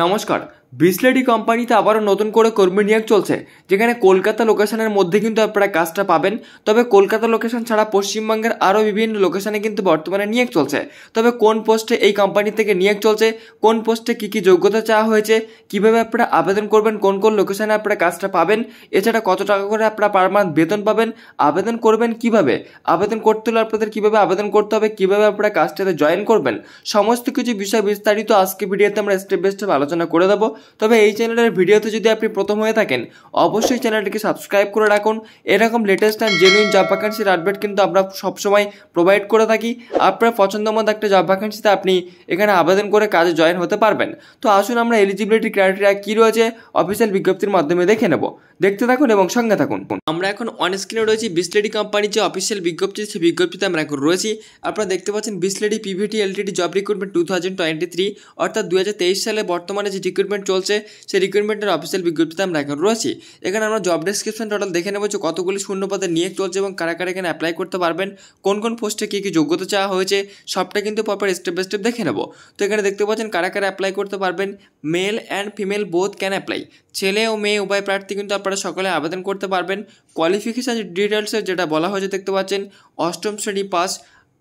নমস্কার বিসলেডি কোম্পানিতে আবারও নতুন করে কর্মী নিয়োগ চলছে যেখানে কলকাতা লোকেশনের মধ্যে কিন্তু আপনারা কাজটা পাবেন তবে কলকাতা লোকেশন ছাড়া পশ্চিমবঙ্গের আরও বিভিন্ন লোকেশনে কিন্তু বর্তমানে নিয়োগ চলছে তবে কোন পোস্টে এই কোম্পানি থেকে নিয়োগ চলছে কোন পোস্টে কী কী যোগ্যতা চাওয়া হয়েছে কীভাবে আপনারা আবেদন করবেন কোন কোন লোকেশনে আপনারা কাজটা পাবেন এছাড়া কত টাকা করে আপনারা পার মান্থ বেতন পাবেন আবেদন করবেন কিভাবে আবেদন করতে হলে আপনাদের কীভাবে আবেদন করতে হবে কীভাবে আপনারা কাজটাতে জয়েন করবেন সমস্ত কিছু বিষয় বিস্তারিত আজকে ভিডিওতে আমরা স্টেপ বাই স্টেপ আলোচনা করে দেবো তবে এই চ্যানেলের ভিডিওতে যদি আপনি প্রথম হয়ে থাকেন অবশ্যই চ্যানেলটিকে সাবস্ক্রাইব করে রাখুন এরকম লেটেস্ট অ্যান্ড জেনুইন জব ভ্যাকান্সির আপডেট কিন্তু আমরা সবসময় প্রোভাইড করে থাকি আপনার পছন্দ মতো একটা জব ভ্যাকান্সিতে আপনি এখানে আবেদন করে কাজে জয়েন হতে পারবেন তো আসুন আমরা এলিজিবিলিটি ক্রাইটেরিয়া কী রয়েছে অফিসিয়াল বিজ্ঞপ্তির মাধ্যমে দেখে নেব দেখতে থাকুন এবং সঙ্গে থাকুন আমরা এখন অন স্ক্রিনে রয়েছি বিসলেডি কোম্পানির যে অফিসিয়াল বিজ্ঞপ্তি সেই বিজ্ঞপ্তিতে আমরা এখন রয়েছি আপনারা দেখতে পাচ্ছেন বিসলেডি PVT LTD job recruitment two thousand twenty three অর্থাৎ দু হাজার তেইশ সালে বর্তমানে যে রিক্রুটমেন্ট চলছে সেই রিক্রুটমেন্টের অফিসিয়াল বিজ্ঞপ্তিতে আমরা এখন রয়েছি এখানে আমরা জব ডিসক্রিপশন টোটাল দেখে নেব যে কতগুলি শূন্যপদে নিয়োগ চলছে এবং কারা কারা এখানে অ্যাপ্লাই করতে পারবেন কোন কোন পোস্টে কী কী যোগ্যতা চাওয়া হয়েছে সবটা কিন্তু প্রপার স্টেপ বাই স্টেপ দেখে নেব তো এখানে দেখতে পাচ্ছেন কারা কারা অ্যাপ্লাই করতে পারবেন male and female both can apply ছেলে ও মেয়ে উভয় প্রার্থী কিন্তু আপনারা সকলে আবেদন করতে পারবেন কোয়ালিফিকেশান ডিটেলসে যেটা বলা হয়েছে দেখতে পাচ্ছেন অষ্টম শ্রেণী পাস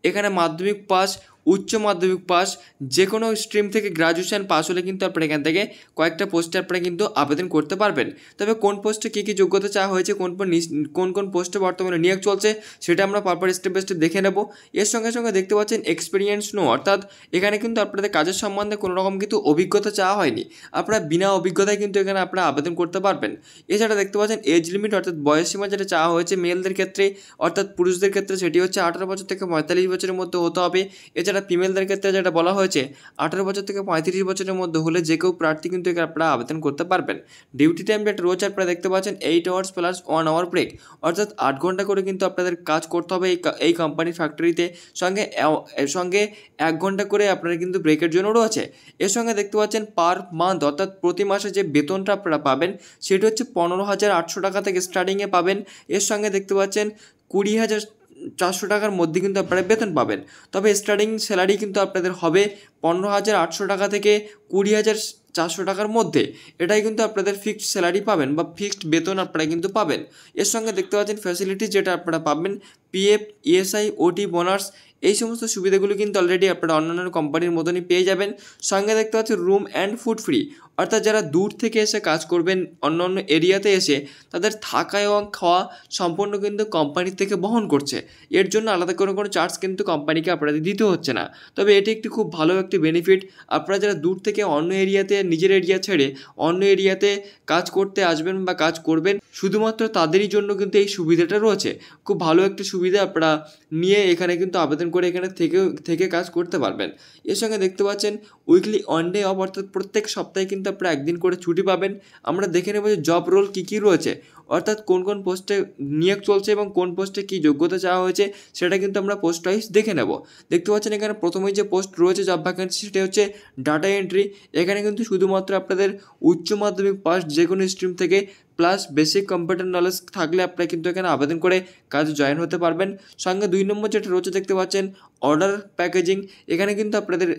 এখানে মাধ্যমিক পাস উচ্চ মাধ্যমিক পাস যে কোনো স্ট্রিম থেকে গ্রাজুয়েশান পাস হলে কিন্তু আপনারা এখান থেকে কয়েকটা পোস্টে আপনারা কিন্তু আবেদন করতে পারবেন তবে কোন পোস্টে কী কী যোগ্যতা চাওয়া হয়েছে কোন কোন কোন পোস্টে বর্তমানে নিয়োগ চলছে সেটা আমরা পারপার স্টেপ বাই স্টেপ দেখে নেব এর সঙ্গে সঙ্গে দেখতে পাচ্ছেন এক্সপিরিয়েন্স নো অর্থাৎ এখানে কিন্তু আপনাদের কাজের সম্বন্ধে কোনো রকম কিন্তু অভিজ্ঞতা চাওয়া হয়নি আপনারা বিনা অভিজ্ঞতায় কিন্তু এখানে আপনারা আবেদন করতে পারবেন এছাড়া দেখতে পাচ্ছেন এজ লিমিট অর্থাৎ বয়সীমা যেটা চাওয়া হয়েছে মেলদের ক্ষেত্রে অর্থাৎ পুরুষদের ক্ষেত্রে সেটি হচ্ছে আঠারো বছর থেকে পঁয়তাল্লিশ বছরের মধ্যে হতে হবে এছাড়া এছাড়া ফিমেলদের ক্ষেত্রে যেটা বলা হয়েছে আঠারো বছর থেকে পঁয়ত্রিশ বছরের মধ্যে হলে যে কেউ প্রার্থী কিন্তু আপনারা আবেদন করতে পারবেন ডিউটি টাইম যেটা রয়েছে আপনারা দেখতে পাচ্ছেন eight hours plus one hour break অর্থাৎ আট ঘন্টা করে কিন্তু আপনাদের কাজ করতে হবে এই এই কোম্পানির ফ্যাক্টরিতে সঙ্গে সঙ্গে এক ঘন্টা করে আপনারা কিন্তু ব্রেকের জন্য রয়েছে এর সঙ্গে দেখতে পাচ্ছেন পার মান্থ অর্থাৎ প্রতি মাসে যে বেতনটা আপনারা পাবেন সেটা হচ্ছে পনেরো হাজার আটশো টাকা থেকে স্টার্টিংয়ে পাবেন এর সঙ্গে দেখতে পাচ্ছেন কুড়ি হাজার চারশো টাকার মধ্যে কিন্তু আপনারা বেতন পাবেন তবে স্টার্টিং স্যালারি কিন্তু আপনাদের হবে পনেরো হাজার আটশো টাকা থেকে কুড়ি হাজার চারশো টাকার মধ্যে এটাই কিন্তু আপনাদের ফিক্সড স্যালারি পাবেন বা ফিক্সড বেতন আপনারা কিন্তু পাবেন এর সঙ্গে দেখতে পাচ্ছেন ফ্যাসিলিটি যেটা আপনারা পাবেন পিএফ ইএসআই ওটি বোনাস এই সমস্ত সুবিধাগুলো কিন্তু অলরেডি আপনারা অন্যান্য কোম্পানির মতনই পেয়ে যাবেন সঙ্গে দেখতে পাচ্ছেন রুম অ্যান্ড ফুড ফ্রি অর্থাৎ যারা দূর থেকে এসে কাজ করবেন অন্য অন্য এরিয়াতে এসে তাদের থাকা এবং খাওয়া সম্পূর্ণ কিন্তু কোম্পানি থেকে বহন করছে এর জন্য আলাদা করে কোনো চার্জ কিন্তু কোম্পানিকে আপনাদের দিতে হচ্ছে না তবে এটি একটি খুব ভালো একটি বেনিফিট আপনারা যারা দূর থেকে অন্য এরিয়াতে নিজের এরিয়া ছেড়ে অন্য এরিয়াতে কাজ করতে আসবেন বা কাজ করবেন শুধুমাত্র তাদেরই জন্য কিন্তু এই সুবিধাটা রয়েছে খুব ভালো একটি সুবিধা আপনারা নিয়ে এখানে কিন্তু আবেদন করে এখানে থেকে থেকে কাজ করতে পারবেন এর সঙ্গে দেখতে পাচ্ছেন উইকলি অন ডে অফ অর্থাৎ প্রত্যেক সপ্তাহে কিন্তু কিন্তু আপনারা একদিন করে ছুটি পাবেন আমরা দেখে নেব যে জব রোল কী কী রয়েছে অর্থাৎ কোন কোন পোস্টে নিয়োগ চলছে এবং কোন পোস্টে কী যোগ্যতা চাওয়া হয়েছে সেটা কিন্তু আমরা পোস্ট ওয়াইজ দেখে নেব দেখতে পাচ্ছেন এখানে প্রথমেই যে পোস্ট রয়েছে জব ভ্যাকেন্সি সেটা হচ্ছে ডাটা এন্ট্রি এখানে কিন্তু শুধুমাত্র আপনাদের উচ্চ মাধ্যমিক পাস যে কোনো স্ট্রিম থেকে প্লাস বেসিক কম্পিউটার নলেজ থাকলে আপনারা কিন্তু এখানে আবেদন করে কাজ জয়েন হতে পারবেন সঙ্গে দুই নম্বর যেটা রয়েছে দেখতে পাচ্ছেন অর্ডার প্যাকেজিং এখানে কিন্তু আপনাদের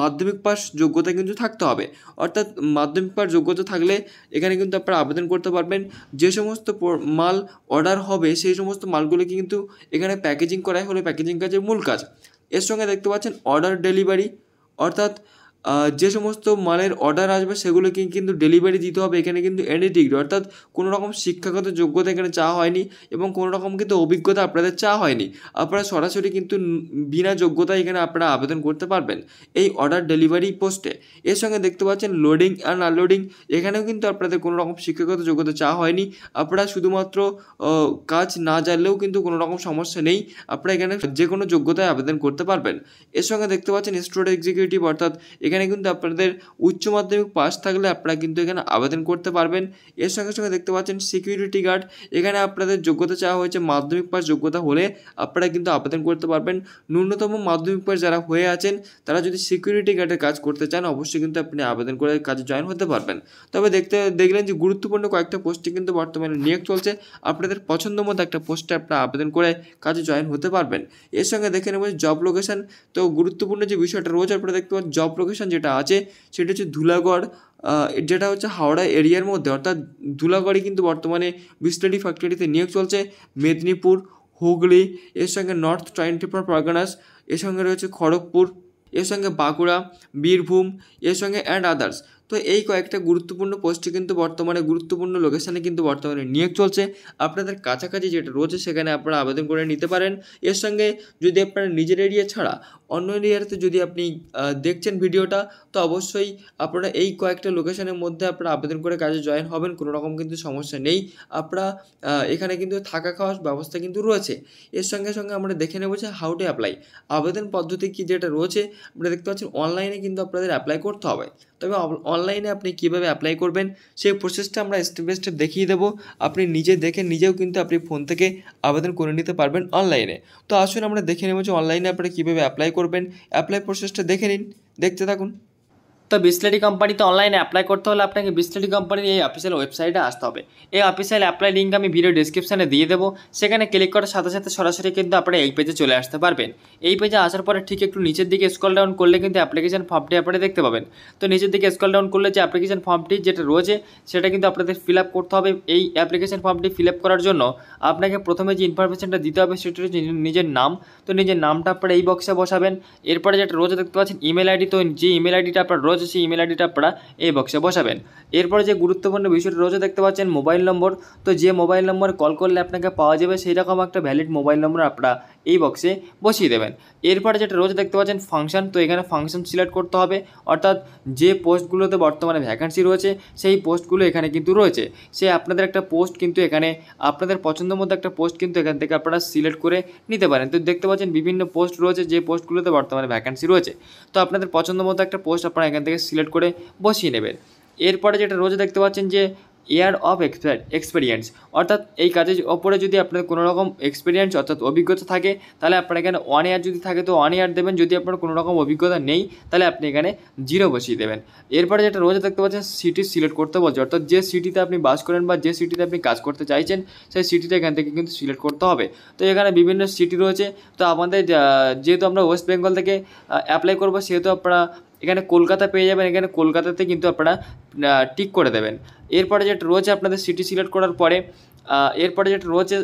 মাধ্যমিক পাস যোগ্যতা কিন্তু থাকতে হবে অর্থাৎ মাধ্যমিক পাস যোগ্যতা থাকলে এখানে কিন্তু আপনারা আবেদন করতে পারবেন যে সমস্ত মাল অর্ডার হবে সেই সমস্ত মালগুলোকে কিন্তু এখানে প্যাকেজিং করাই হলো প্যাকেজিং কাজের মূল কাজ এর সঙ্গে দেখতে পাচ্ছেন অর্ডার ডেলিভারি অর্থাৎ যে সমস্ত মালের অর্ডার আসবে সেগুলোকে কিন্তু ডেলিভারি দিতে হবে এখানে কিন্তু এনি ডিগ্রি অর্থাৎ কোনো রকম শিক্ষাগত যোগ্যতা এখানে চাওয়া হয়নি এবং কোনো রকম কিন্তু অভিজ্ঞতা আপনাদের চা হয়নি আপনারা সরাসরি কিন্তু বিনা যোগ্যতা এখানে আপনারা আবেদন করতে পারবেন এই অর্ডার ডেলিভারি পোস্টে এর সঙ্গে দেখতে পাচ্ছেন লোডিং অ্যান্ড আনলোডিং এখানেও কিন্তু আপনাদের কোনো রকম শিক্ষাগত যোগ্যতা চা হয়নি আপনারা শুধুমাত্র কাজ না জানলেও কিন্তু কোনো রকম সমস্যা নেই আপনারা এখানে যে কোনো যোগ্যতায় আবেদন করতে পারবেন এর সঙ্গে দেখতে পাচ্ছেন স্টোর এক্সিকিউটিভ অর্থাৎ এখানে কিন্তু আপনাদের উচ্চ মাধ্যমিক পাস থাকলে আপনারা কিন্তু এখানে আবেদন করতে পারবেন এর সঙ্গে সঙ্গে দেখতে পাচ্ছেন সিকিউরিটি গার্ড এখানে আপনাদের যোগ্যতা চাওয়া হয়েছে মাধ্যমিক পাস যোগ্যতা হলে আপনারা কিন্তু আবেদন করতে পারবেন ন্যূনতম মাধ্যমিক পাস যারা হয়ে আছেন তারা যদি সিকিউরিটি গার্ডের কাজ করতে চান অবশ্যই কিন্তু আপনি আবেদন করে কাজে জয়েন হতে পারবেন তবে দেখতে দেখলেন যে গুরুত্বপূর্ণ কয়েকটা পোস্টে কিন্তু বর্তমানে নিয়োগ চলছে আপনাদের পছন্দ মতো একটা পোস্টে আপনারা আবেদন করে কাজে জয়েন হতে পারবেন এর সঙ্গে দেখে নেব জব লোকেশন তো গুরুত্বপূর্ণ যে বিষয়টা রয়েছে আপনারা দেখতে পাচ্ছেন জব লোকেশন স্টেশন যেটা আছে সেটা হচ্ছে ধুলাগড় যেটা হচ্ছে হাওড়া এরিয়ার মধ্যে অর্থাৎ ধুলাগড়ে কিন্তু বর্তমানে বিস্তারি ফ্যাক্টরিতে নিয়োগ চলছে মেদিনীপুর হুগলি এর সঙ্গে নর্থ টোয়েন্টি ফোর পারগানাস এর সঙ্গে রয়েছে খড়গপুর এর সঙ্গে বাঁকুড়া বীরভূম এর সঙ্গে অ্যান্ড আদার্স তো এই কয়েকটা গুরুত্বপূর্ণ পোস্টে কিন্তু বর্তমানে গুরুত্বপূর্ণ লোকেশানে কিন্তু বর্তমানে নিয়োগ চলছে আপনাদের কাছাকাছি যেটা রয়েছে সেখানে আপনারা আবেদন করে নিতে পারেন এর সঙ্গে যদি আপনারা নিজের এরিয়া ছাড়া অন্য এরিয়াতে যদি আপনি দেখছেন ভিডিওটা তো অবশ্যই আপনারা এই কয়েকটা লোকেশানের মধ্যে আপনারা আবেদন করে কাজে জয়েন হবেন কোনো রকম কিন্তু সমস্যা নেই আপনারা এখানে কিন্তু থাকা খাওয়ার ব্যবস্থা কিন্তু রয়েছে এর সঙ্গে সঙ্গে আমরা দেখে নেব যে হাউ টু অ্যাপ্লাই আবেদন পদ্ধতি কি যেটা রয়েছে আপনারা দেখতে পাচ্ছেন অনলাইনে কিন্তু আপনাদের অ্যাপ্লাই করতে হবে তবে অনলাইনে আপনি কিভাবে অ্যাপ্লাই করবেন সেই প্রসেসটা আমরা স্টেপ বাই স্টেপ দেখিয়ে দেবো আপনি নিজে দেখে নিজেও কিন্তু আপনি ফোন থেকে আবেদন করে নিতে পারবেন অনলাইনে তো আসুন আমরা দেখে নেব যে অনলাইনে আপনারা কীভাবে অ্যাপ্লাই করবেন অ্যাপ্লাই প্রসেসটা দেখে নিন দেখতে থাকুন তো বিসলেডি কোম্পানিতে অনলাইনে অ্যাপ্লাই করতে হলে আপনাকে বিসলেডি কোম্পানির এই অফিসিয়াল ওয়েবসাইটে আসতে হবে এই অফিসিয়াল অ্যাপ্লাই লিঙ্ক আমি ভিডিও ডিসক্রিপশানে দিয়ে দেবো সেখানে ক্লিক করার সাথে সাথে সরাসরি কিন্তু আপনারা এই পেজে চলে আসতে পারবেন এই পেজে আসার পরে ঠিক একটু নিচের দিকে স্কল ডাউন করলে কিন্তু অ্যাপ্লিকেশন ফর্মটি আপনি দেখতে পাবেন তো নিচের দিকে স্কল ডাউন করলে যে অ্যাপ্লিকেশন ফর্মটি যেটা রয়েছে সেটা কিন্তু আপনাদের ফিল আপ করতে হবে এই অ্যাপ্লিকেশন ফর্মটি ফিল আপ করার জন্য আপনাকে প্রথমে যে ইনফরমেশনটা দিতে হবে সেটা হচ্ছে নিজের নাম তো নিজের নামটা আপনারা এই বক্সে বসাবেন এরপরে যেটা রোজ দেখতে পাচ্ছেন ইমেল আইডি তো যে ইমেল আইডিটা আপনার রোজ রয়েছে সেই ইমেল আইডিটা আপনারা এই বক্সে বসাবেন এরপরে যে গুরুত্বপূর্ণ বিষয়টি রয়েছে দেখতে পাচ্ছেন মোবাইল নম্বর তো যে মোবাইল নম্বর কল করলে আপনাকে পাওয়া যাবে সেই রকম একটা ভ্যালিড মোবাইল নম্বর আপনারা এই বক্সে বসিয়ে দেবেন এরপরে যেটা রোজ দেখতে পাচ্ছেন ফাংশন তো এখানে ফাংশন সিলেক্ট করতে হবে অর্থাৎ যে পোস্টগুলোতে বর্তমানে ভ্যাকান্সি রয়েছে সেই পোস্টগুলো এখানে কিন্তু রয়েছে সে আপনাদের একটা পোস্ট কিন্তু এখানে আপনাদের পছন্দ মতো একটা পোস্ট কিন্তু এখান থেকে আপনারা সিলেক্ট করে নিতে পারেন তো দেখতে পাচ্ছেন বিভিন্ন পোস্ট রয়েছে যে পোস্টগুলোতে বর্তমানে ভ্যাকান্সি রয়েছে তো আপনাদের পছন্দ মতো একটা পোস্ট আপনারা এখান থেকে সিলেক্ট করে বসিয়ে নেবেন এরপরে যেটা রোজ দেখতে পাচ্ছেন যে ইয়ার অফ এক্সপেরিয়েন্স অর্থাৎ এই কাজের ওপরে যদি আপনার কোনো রকম এক্সপিরিয়েন্স অর্থাৎ অভিজ্ঞতা থাকে তাহলে আপনার এখানে ওয়ান ইয়ার যদি থাকে তো ওয়ান ইয়ার দেবেন যদি আপনার কোনো রকম অভিজ্ঞতা নেই তাহলে আপনি এখানে জিরো বসিয়ে দেবেন এরপরে যেটা রোজে দেখতে পাচ্ছেন সিটি সিলেক্ট করতে বলছে অর্থাৎ যে সিটিতে আপনি বাস করেন বা যে সিটিতে আপনি কাজ করতে চাইছেন সেই সিটিটা এখান থেকে কিন্তু সিলেক্ট করতে হবে তো এখানে বিভিন্ন সিটি রয়েছে তো আমাদের যেহেতু আমরা ওয়েস্ট বেঙ্গল থেকে অ্যাপ্লাই করবো সেহেতু আপনারা এখানে কলকাতা পেয়ে যাবেন এখানে কলকাতাতে কিন্তু আপনারা টিক করে দেবেন এরপরে যেটা রয়েছে আপনাদের সিটি সিলেক্ট করার পরে এরপরে যেটা রয়েছে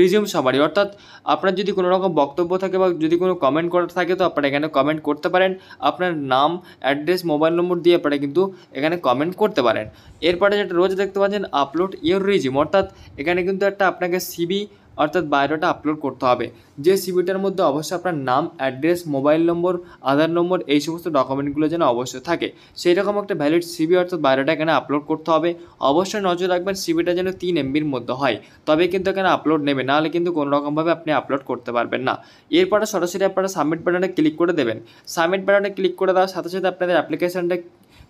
রিজিউম সামারি অর্থাৎ আপনার যদি কোনো রকম বক্তব্য থাকে বা যদি কোনো কমেন্ট করার থাকে তো আপনারা এখানে কমেন্ট করতে পারেন আপনার নাম অ্যাড্রেস মোবাইল নম্বর দিয়ে আপনারা কিন্তু এখানে কমেন্ট করতে পারেন এরপরে যেটা রোজ দেখতে পাচ্ছেন আপলোড ইয়োর রিজিউম অর্থাৎ এখানে কিন্তু একটা আপনাকে সিবি অর্থাৎ বায়োডাটা আপলোড করতে হবে যে সিভিটার মধ্যে অবশ্যই আপনার নাম অ্যাড্রেস মোবাইল নম্বর আধার নম্বর এই সমস্ত ডকুমেন্টগুলো যেন অবশ্যই থাকে সেই রকম একটা ভ্যালিড সিবি অর্থাৎ বায়োডাটা এখানে আপলোড করতে হবে অবশ্যই নজর রাখবেন সিবিটা যেন তিন এমবির মধ্যে হয় তবে কিন্তু এখানে আপলোড নেবে নাহলে কিন্তু কোনো রকমভাবে আপনি আপলোড করতে পারবেন না এরপরে সরাসরি আপনারা সাবমিট বাটনে ক্লিক করে দেবেন সাবমিট বাটনে ক্লিক করে দেওয়ার সাথে সাথে আপনাদের অ্যাপ্লিকেশানটা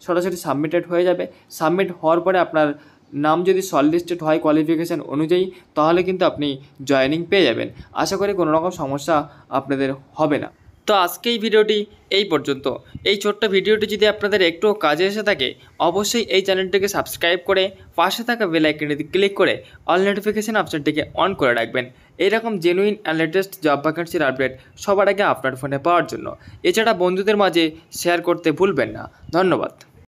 সরাসরি সাবমিটেড হয়ে যাবে সাবমিট হওয়ার পরে আপনার নাম যদি শর্টলিস্টেড হয় কোয়ালিফিকেশান অনুযায়ী তাহলে কিন্তু আপনি জয়নিং পেয়ে যাবেন আশা করি কোনো রকম সমস্যা আপনাদের হবে না তো আজকে এই ভিডিওটি এই পর্যন্ত এই ছোট্ট ভিডিওটি যদি আপনাদের একটু কাজে এসে থাকে অবশ্যই এই চ্যানেলটিকে সাবস্ক্রাইব করে পাশে থাকা বেলাইকনটিতে ক্লিক করে অল নোটিফিকেশান অপশানটিকে অন করে রাখবেন এইরকম জেনুইন অ্যান্ড লেটেস্ট জব ভ্যাকেন্সির আপডেট সবার আগে আপনার ফোনে পাওয়ার জন্য এছাড়া বন্ধুদের মাঝে শেয়ার করতে ভুলবেন না ধন্যবাদ